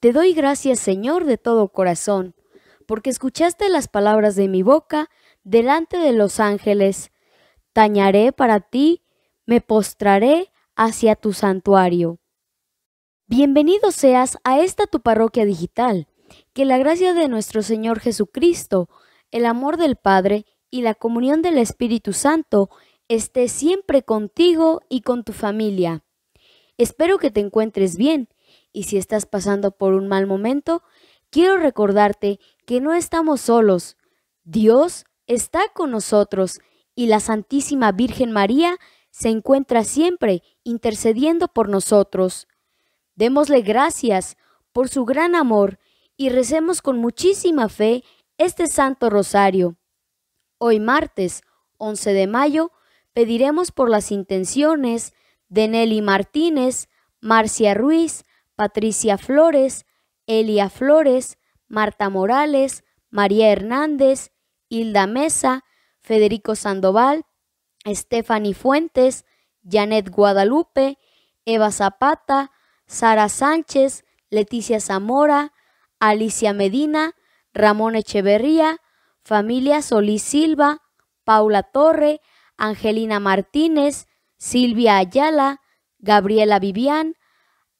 Te doy gracias, Señor, de todo corazón, porque escuchaste las palabras de mi boca delante de los ángeles. Tañaré para ti, me postraré hacia tu santuario. Bienvenido seas a esta tu parroquia digital. Que la gracia de nuestro Señor Jesucristo, el amor del Padre y la comunión del Espíritu Santo esté siempre contigo y con tu familia. Espero que te encuentres bien y si estás pasando por un mal momento, quiero recordarte que no estamos solos. Dios está con nosotros y la Santísima Virgen María se encuentra siempre intercediendo por nosotros. Démosle gracias por su gran amor y recemos con muchísima fe este Santo Rosario. Hoy martes 11 de mayo pediremos por las intenciones de Nelly Martínez, Marcia Ruiz, Patricia Flores, Elia Flores, Marta Morales, María Hernández, Hilda Mesa, Federico Sandoval, Stephanie Fuentes, Janet Guadalupe, Eva Zapata, Sara Sánchez, Leticia Zamora, Alicia Medina, Ramón Echeverría, familia Solís Silva, Paula Torre, Angelina Martínez, Silvia Ayala, Gabriela Vivián,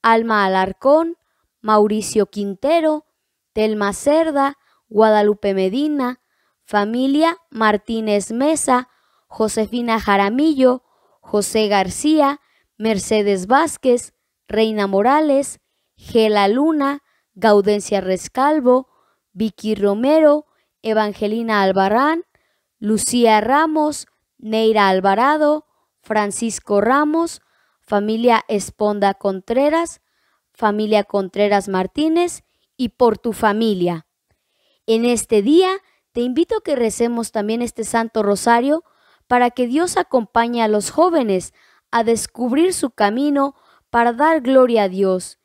Alma Alarcón, Mauricio Quintero, Telma Cerda, Guadalupe Medina, familia Martínez Mesa, Josefina Jaramillo, José García, Mercedes Vázquez, Reina Morales, Gela Luna, Gaudencia Rescalvo, Vicky Romero, Evangelina Albarrán, Lucía Ramos, Neira Alvarado, Francisco Ramos, familia Esponda Contreras, familia Contreras Martínez y por tu familia. En este día te invito a que recemos también este Santo Rosario para que Dios acompañe a los jóvenes a descubrir su camino para dar gloria a Dios,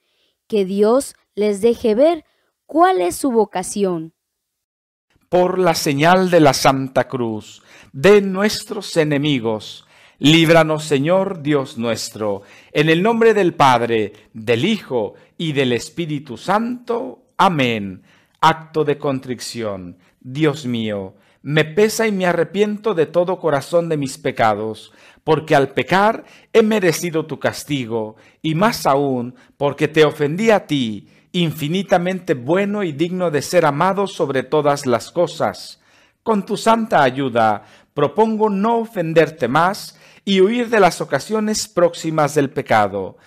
que Dios les deje ver cuál es su vocación. Por la señal de la Santa Cruz, de nuestros enemigos, Líbranos, Señor Dios nuestro, en el nombre del Padre, del Hijo y del Espíritu Santo. Amén. Acto de contrición. Dios mío, me pesa y me arrepiento de todo corazón de mis pecados, porque al pecar he merecido tu castigo, y más aún porque te ofendí a ti, infinitamente bueno y digno de ser amado sobre todas las cosas. Con tu santa ayuda, propongo no ofenderte más, y huir de las ocasiones próximas del pecado.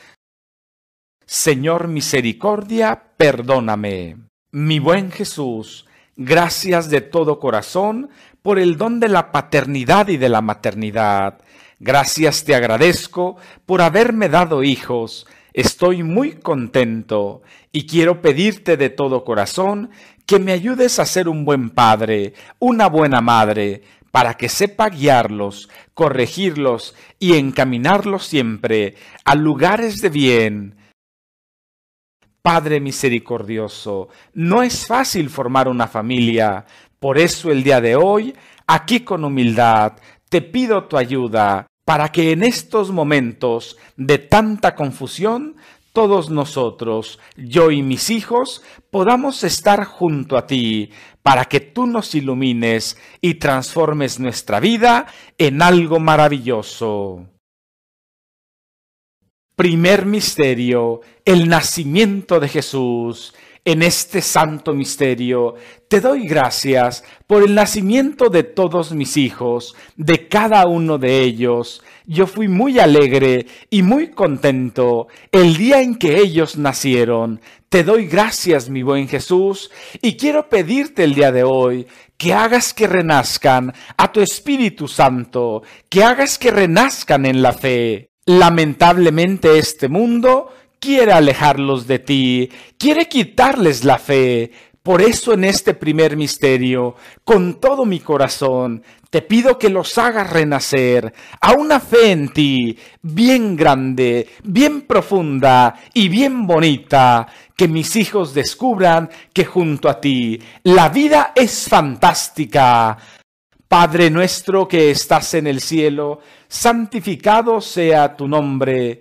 Señor misericordia, perdóname. Mi buen Jesús, gracias de todo corazón por el don de la paternidad y de la maternidad. Gracias te agradezco por haberme dado hijos. Estoy muy contento y quiero pedirte de todo corazón que me ayudes a ser un buen padre, una buena madre, para que sepa guiarlos, corregirlos y encaminarlos siempre a lugares de bien. Padre misericordioso, no es fácil formar una familia, por eso el día de hoy, aquí con humildad, te pido tu ayuda para que en estos momentos de tanta confusión todos nosotros, yo y mis hijos, podamos estar junto a ti, para que tú nos ilumines y transformes nuestra vida en algo maravilloso. Primer misterio, el nacimiento de Jesús en este santo misterio, te doy gracias por el nacimiento de todos mis hijos, de cada uno de ellos. Yo fui muy alegre y muy contento el día en que ellos nacieron. Te doy gracias, mi buen Jesús, y quiero pedirte el día de hoy que hagas que renazcan a tu Espíritu Santo, que hagas que renazcan en la fe. Lamentablemente este mundo quiere alejarlos de ti, quiere quitarles la fe. Por eso en este primer misterio, con todo mi corazón, te pido que los hagas renacer a una fe en ti bien grande, bien profunda y bien bonita, que mis hijos descubran que junto a ti la vida es fantástica. Padre nuestro que estás en el cielo, santificado sea tu nombre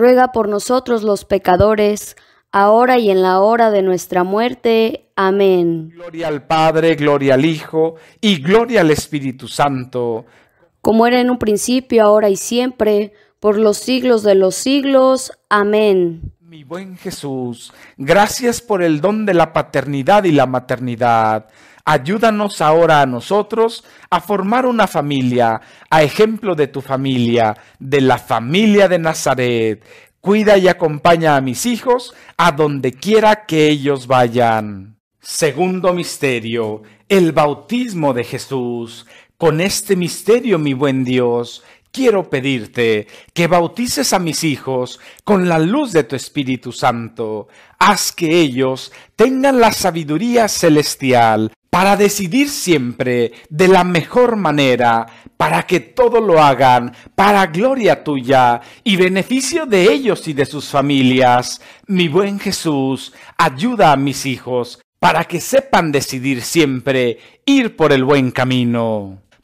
ruega por nosotros los pecadores, ahora y en la hora de nuestra muerte. Amén. Gloria al Padre, gloria al Hijo y gloria al Espíritu Santo. Como era en un principio, ahora y siempre, por los siglos de los siglos. Amén. Mi buen Jesús, gracias por el don de la paternidad y la maternidad Ayúdanos ahora a nosotros a formar una familia, a ejemplo de tu familia, de la familia de Nazaret. Cuida y acompaña a mis hijos a donde quiera que ellos vayan. Segundo misterio, el bautismo de Jesús. Con este misterio, mi buen Dios, quiero pedirte que bautices a mis hijos con la luz de tu Espíritu Santo. Haz que ellos tengan la sabiduría celestial para decidir siempre de la mejor manera, para que todo lo hagan para gloria tuya y beneficio de ellos y de sus familias. Mi buen Jesús, ayuda a mis hijos para que sepan decidir siempre ir por el buen camino.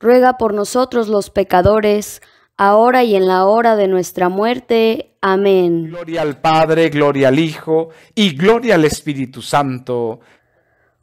ruega por nosotros los pecadores, ahora y en la hora de nuestra muerte. Amén. Gloria al Padre, gloria al Hijo y gloria al Espíritu Santo.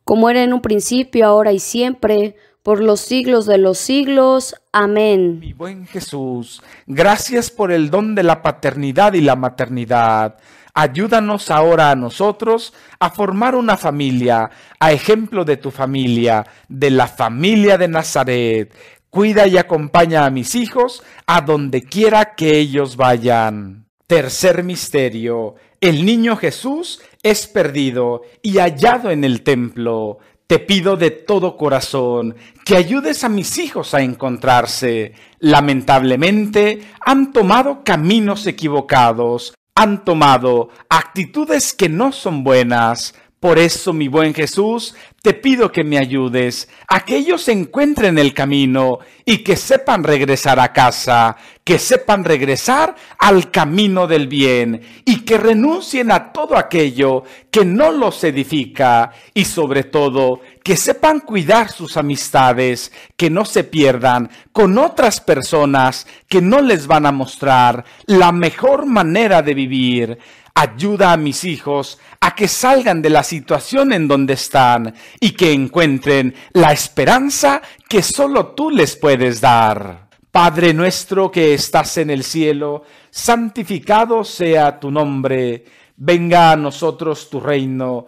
Como era en un principio, ahora y siempre, por los siglos de los siglos. Amén. Mi buen Jesús, gracias por el don de la paternidad y la maternidad. Ayúdanos ahora a nosotros a formar una familia, a ejemplo de tu familia, de la familia de Nazaret. Cuida y acompaña a mis hijos a donde quiera que ellos vayan. Tercer misterio. El niño Jesús es perdido y hallado en el templo. Te pido de todo corazón que ayudes a mis hijos a encontrarse. Lamentablemente han tomado caminos equivocados han tomado actitudes que no son buenas. Por eso, mi buen Jesús, te pido que me ayudes a que ellos encuentren el camino y que sepan regresar a casa, que sepan regresar al camino del bien y que renuncien a todo aquello que no los edifica y sobre todo que sepan cuidar sus amistades, que no se pierdan con otras personas que no les van a mostrar la mejor manera de vivir. Ayuda a mis hijos a que salgan de la situación en donde están y que encuentren la esperanza que solo tú les puedes dar. Padre nuestro que estás en el cielo, santificado sea tu nombre, venga a nosotros tu reino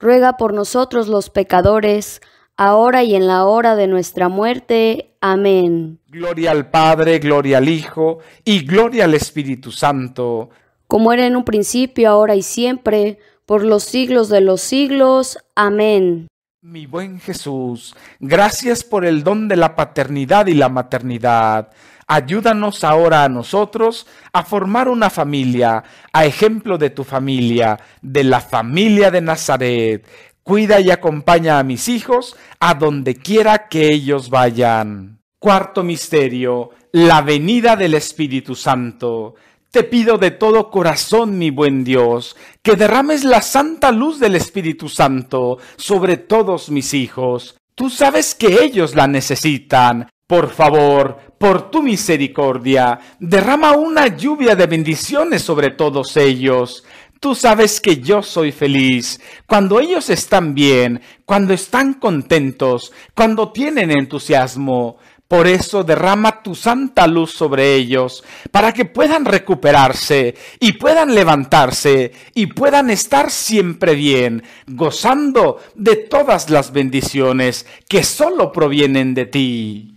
ruega por nosotros los pecadores, ahora y en la hora de nuestra muerte. Amén. Gloria al Padre, gloria al Hijo y gloria al Espíritu Santo. Como era en un principio, ahora y siempre, por los siglos de los siglos. Amén. Mi buen Jesús, gracias por el don de la paternidad y la maternidad. Ayúdanos ahora a nosotros a formar una familia, a ejemplo de tu familia, de la familia de Nazaret. Cuida y acompaña a mis hijos a donde quiera que ellos vayan. Cuarto misterio, la venida del Espíritu Santo. Te pido de todo corazón, mi buen Dios, que derrames la santa luz del Espíritu Santo sobre todos mis hijos. Tú sabes que ellos la necesitan por favor, por tu misericordia, derrama una lluvia de bendiciones sobre todos ellos. Tú sabes que yo soy feliz cuando ellos están bien, cuando están contentos, cuando tienen entusiasmo. Por eso derrama tu santa luz sobre ellos, para que puedan recuperarse y puedan levantarse y puedan estar siempre bien, gozando de todas las bendiciones que solo provienen de ti.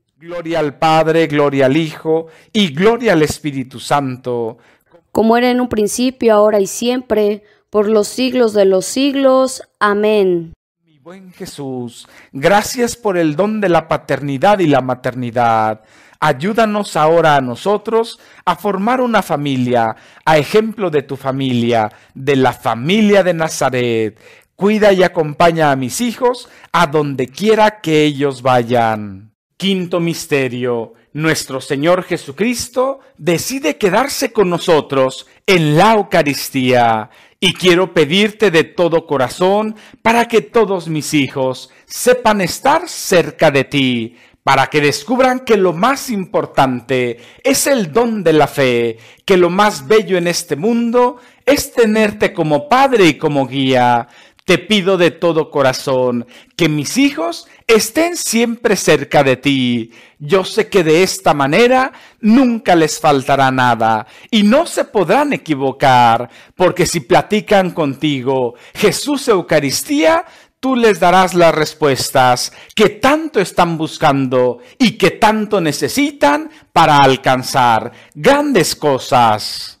Gloria al Padre, gloria al Hijo y gloria al Espíritu Santo. Como era en un principio, ahora y siempre, por los siglos de los siglos. Amén. Mi buen Jesús, gracias por el don de la paternidad y la maternidad. Ayúdanos ahora a nosotros a formar una familia, a ejemplo de tu familia, de la familia de Nazaret. Cuida y acompaña a mis hijos a donde quiera que ellos vayan. Quinto misterio, nuestro Señor Jesucristo decide quedarse con nosotros en la Eucaristía. Y quiero pedirte de todo corazón para que todos mis hijos sepan estar cerca de ti, para que descubran que lo más importante es el don de la fe, que lo más bello en este mundo es tenerte como Padre y como guía. Te pido de todo corazón que mis hijos estén siempre cerca de ti. Yo sé que de esta manera nunca les faltará nada y no se podrán equivocar, porque si platican contigo Jesús Eucaristía, tú les darás las respuestas que tanto están buscando y que tanto necesitan para alcanzar grandes cosas.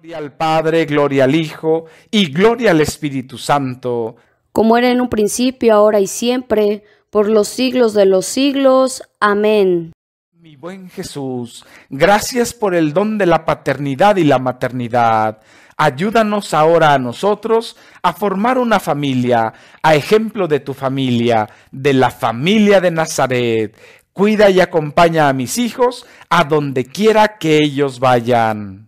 Gloria al Padre, gloria al Hijo y gloria al Espíritu Santo. Como era en un principio, ahora y siempre, por los siglos de los siglos. Amén. Mi buen Jesús, gracias por el don de la paternidad y la maternidad. Ayúdanos ahora a nosotros a formar una familia, a ejemplo de tu familia, de la familia de Nazaret. Cuida y acompaña a mis hijos a donde quiera que ellos vayan.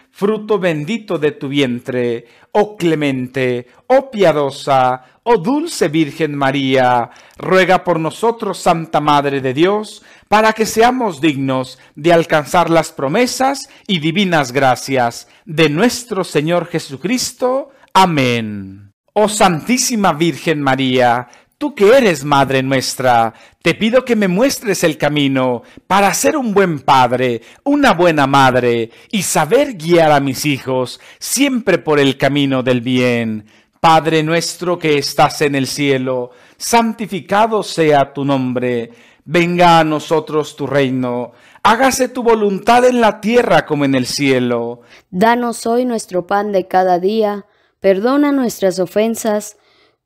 fruto bendito de tu vientre, oh clemente, oh piadosa, oh dulce Virgen María, ruega por nosotros, Santa Madre de Dios, para que seamos dignos de alcanzar las promesas y divinas gracias de nuestro Señor Jesucristo. Amén. Oh Santísima Virgen María, Tú que eres Madre nuestra, te pido que me muestres el camino para ser un buen padre, una buena madre y saber guiar a mis hijos siempre por el camino del bien. Padre nuestro que estás en el cielo, santificado sea tu nombre, venga a nosotros tu reino, hágase tu voluntad en la tierra como en el cielo. Danos hoy nuestro pan de cada día, perdona nuestras ofensas,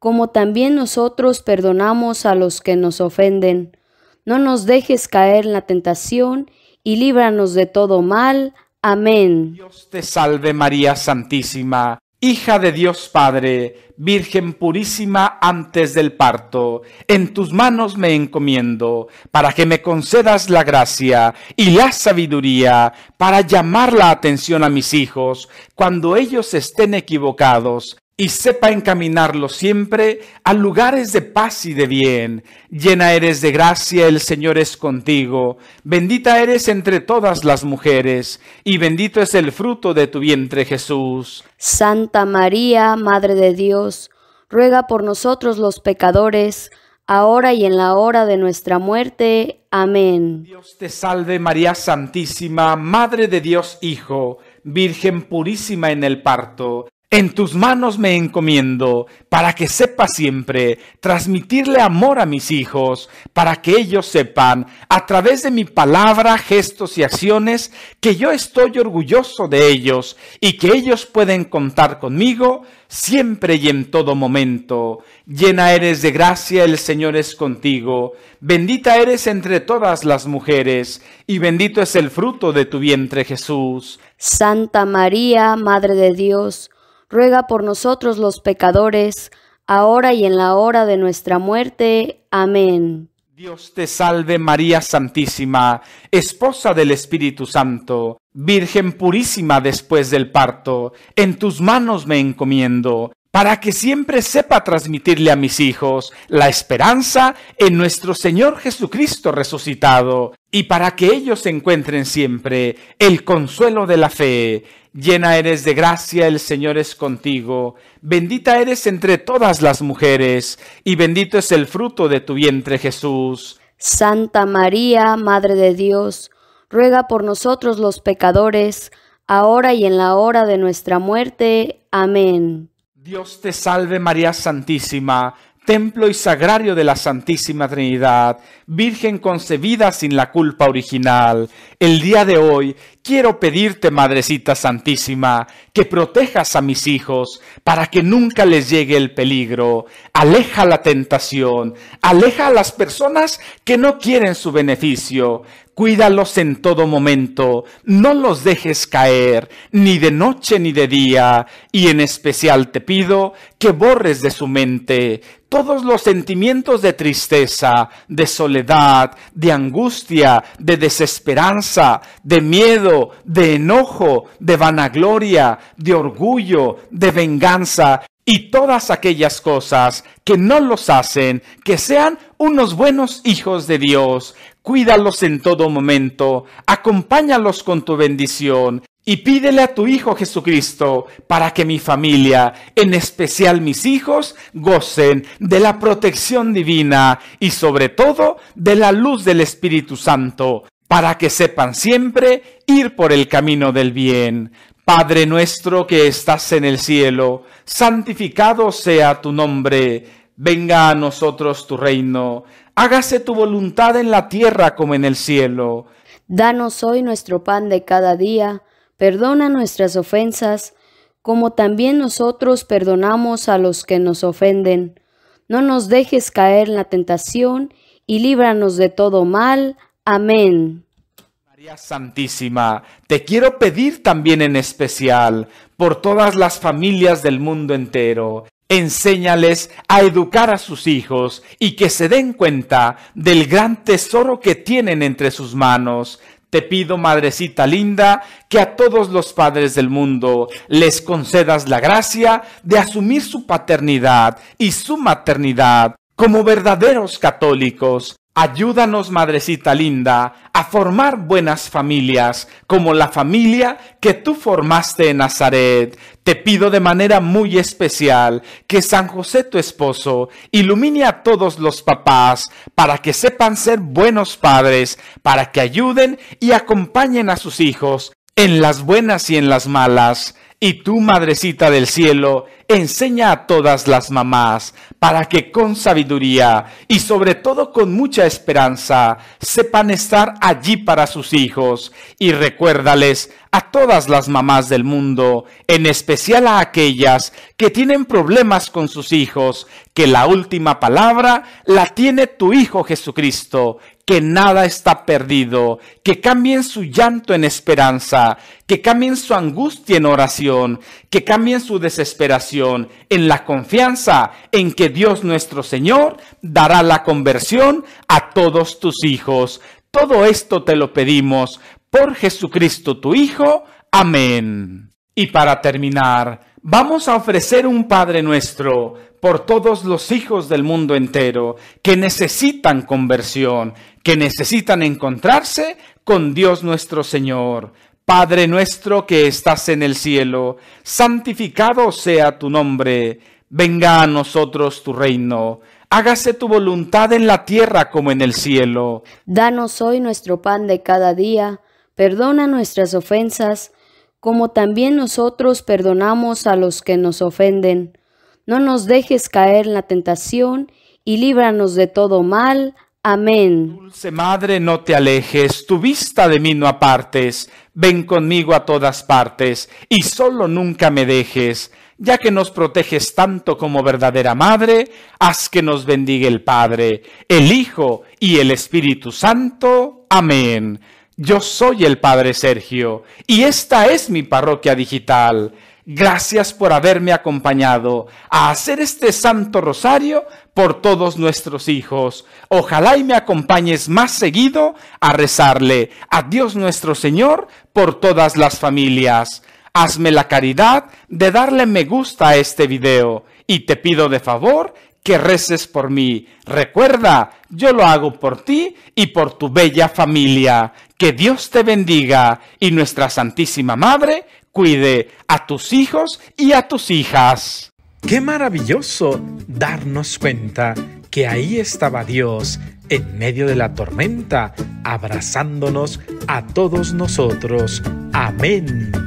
como también nosotros perdonamos a los que nos ofenden. No nos dejes caer en la tentación y líbranos de todo mal. Amén. Dios te salve María Santísima, hija de Dios Padre, Virgen purísima antes del parto. En tus manos me encomiendo, para que me concedas la gracia y la sabiduría para llamar la atención a mis hijos cuando ellos estén equivocados y sepa encaminarlo siempre a lugares de paz y de bien. Llena eres de gracia, el Señor es contigo, bendita eres entre todas las mujeres, y bendito es el fruto de tu vientre Jesús. Santa María, Madre de Dios, ruega por nosotros los pecadores, ahora y en la hora de nuestra muerte. Amén. Dios te salve María Santísima, Madre de Dios Hijo, Virgen purísima en el parto en tus manos me encomiendo, para que sepa siempre transmitirle amor a mis hijos, para que ellos sepan, a través de mi palabra, gestos y acciones, que yo estoy orgulloso de ellos y que ellos pueden contar conmigo siempre y en todo momento. Llena eres de gracia, el Señor es contigo, bendita eres entre todas las mujeres, y bendito es el fruto de tu vientre Jesús. Santa María, Madre de Dios, ruega por nosotros los pecadores, ahora y en la hora de nuestra muerte. Amén. Dios te salve María Santísima, esposa del Espíritu Santo, Virgen purísima después del parto, en tus manos me encomiendo para que siempre sepa transmitirle a mis hijos la esperanza en nuestro Señor Jesucristo resucitado, y para que ellos encuentren siempre el consuelo de la fe. Llena eres de gracia, el Señor es contigo, bendita eres entre todas las mujeres, y bendito es el fruto de tu vientre Jesús. Santa María, Madre de Dios, ruega por nosotros los pecadores, ahora y en la hora de nuestra muerte. Amén. Dios te salve María Santísima, templo y sagrario de la Santísima Trinidad, Virgen concebida sin la culpa original. El día de hoy quiero pedirte, Madrecita Santísima, que protejas a mis hijos para que nunca les llegue el peligro. Aleja la tentación, aleja a las personas que no quieren su beneficio cuídalos en todo momento, no los dejes caer, ni de noche ni de día, y en especial te pido que borres de su mente todos los sentimientos de tristeza, de soledad, de angustia, de desesperanza, de miedo, de enojo, de vanagloria, de orgullo, de venganza y todas aquellas cosas que no los hacen que sean unos buenos hijos de Dios, cuídalos en todo momento, acompáñalos con tu bendición y pídele a tu Hijo Jesucristo para que mi familia, en especial mis hijos, gocen de la protección divina y sobre todo de la luz del Espíritu Santo, para que sepan siempre ir por el camino del bien. Padre nuestro que estás en el cielo, santificado sea tu nombre, venga a nosotros tu reino hágase tu voluntad en la tierra como en el cielo. Danos hoy nuestro pan de cada día, perdona nuestras ofensas, como también nosotros perdonamos a los que nos ofenden. No nos dejes caer en la tentación, y líbranos de todo mal. Amén. María Santísima, te quiero pedir también en especial por todas las familias del mundo entero Enséñales a educar a sus hijos y que se den cuenta del gran tesoro que tienen entre sus manos. Te pido, madrecita linda, que a todos los padres del mundo les concedas la gracia de asumir su paternidad y su maternidad como verdaderos católicos Ayúdanos, Madrecita Linda, a formar buenas familias como la familia que tú formaste en Nazaret. Te pido de manera muy especial que San José, tu esposo, ilumine a todos los papás para que sepan ser buenos padres, para que ayuden y acompañen a sus hijos en las buenas y en las malas y tu madrecita del cielo enseña a todas las mamás para que con sabiduría y sobre todo con mucha esperanza sepan estar allí para sus hijos. Y recuérdales a todas las mamás del mundo, en especial a aquellas que tienen problemas con sus hijos, que la última palabra la tiene tu Hijo Jesucristo, que nada está perdido, que cambien su llanto en esperanza, que cambien su angustia en oración, que cambien su desesperación en la confianza en que Dios nuestro Señor dará la conversión a todos tus hijos. Todo esto te lo pedimos por Jesucristo tu Hijo. Amén. Y para terminar, Vamos a ofrecer un Padre nuestro por todos los hijos del mundo entero que necesitan conversión, que necesitan encontrarse con Dios nuestro Señor. Padre nuestro que estás en el cielo, santificado sea tu nombre, venga a nosotros tu reino, hágase tu voluntad en la tierra como en el cielo. Danos hoy nuestro pan de cada día, perdona nuestras ofensas, como también nosotros perdonamos a los que nos ofenden. No nos dejes caer en la tentación y líbranos de todo mal. Amén. Dulce Madre, no te alejes, tu vista de mí no apartes, ven conmigo a todas partes, y solo nunca me dejes, ya que nos proteges tanto como verdadera Madre, haz que nos bendiga el Padre, el Hijo y el Espíritu Santo. Amén. Yo soy el Padre Sergio y esta es mi parroquia digital. Gracias por haberme acompañado a hacer este Santo Rosario por todos nuestros hijos. Ojalá y me acompañes más seguido a rezarle a Dios nuestro Señor por todas las familias. Hazme la caridad de darle me gusta a este video y te pido de favor que reces por mí. Recuerda, yo lo hago por ti y por tu bella familia. Que Dios te bendiga y nuestra Santísima Madre cuide a tus hijos y a tus hijas. Qué maravilloso darnos cuenta que ahí estaba Dios en medio de la tormenta, abrazándonos a todos nosotros. Amén.